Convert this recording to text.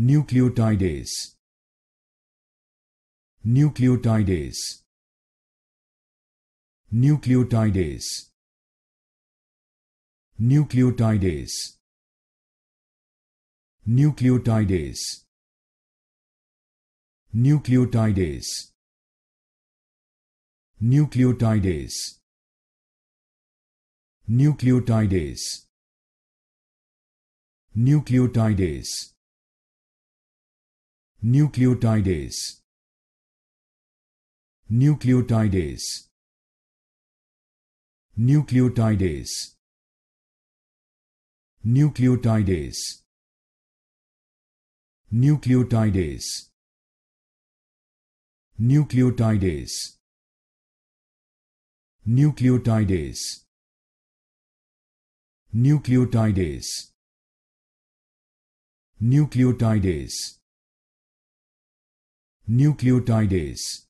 nucleotidase nucleotidase nucleotidase nucleotidase nucleotidase nucleotidase nucleotidase nucleotidase nucleotidase nucleotidase nucleotidase nucleotidase nucleotidase nucleotidase nucleotidase nucleotidase nucleotidase nucleotidase nucleotidase